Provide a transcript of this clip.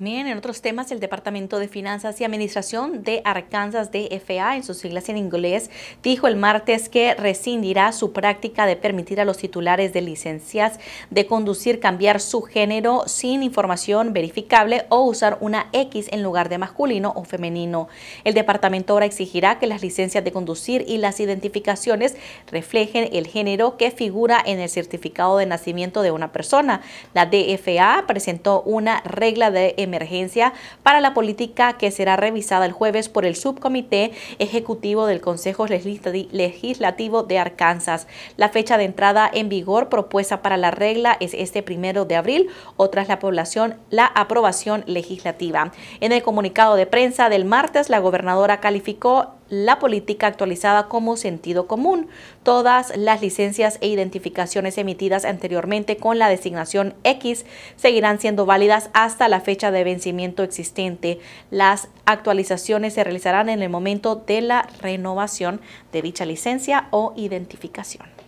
Bien, en otros temas, el Departamento de Finanzas y Administración de Arkansas DFA, en sus siglas en inglés, dijo el martes que rescindirá su práctica de permitir a los titulares de licencias de conducir cambiar su género sin información verificable o usar una X en lugar de masculino o femenino. El departamento ahora exigirá que las licencias de conducir y las identificaciones reflejen el género que figura en el certificado de nacimiento de una persona. La DFA presentó una regla de emergencia para la política que será revisada el jueves por el Subcomité Ejecutivo del Consejo Legislativo de Arkansas. La fecha de entrada en vigor propuesta para la regla es este primero de abril o tras la población la aprobación legislativa. En el comunicado de prensa del martes, la gobernadora calificó la política actualizada como sentido común. Todas las licencias e identificaciones emitidas anteriormente con la designación X seguirán siendo válidas hasta la fecha de vencimiento existente. Las actualizaciones se realizarán en el momento de la renovación de dicha licencia o identificación.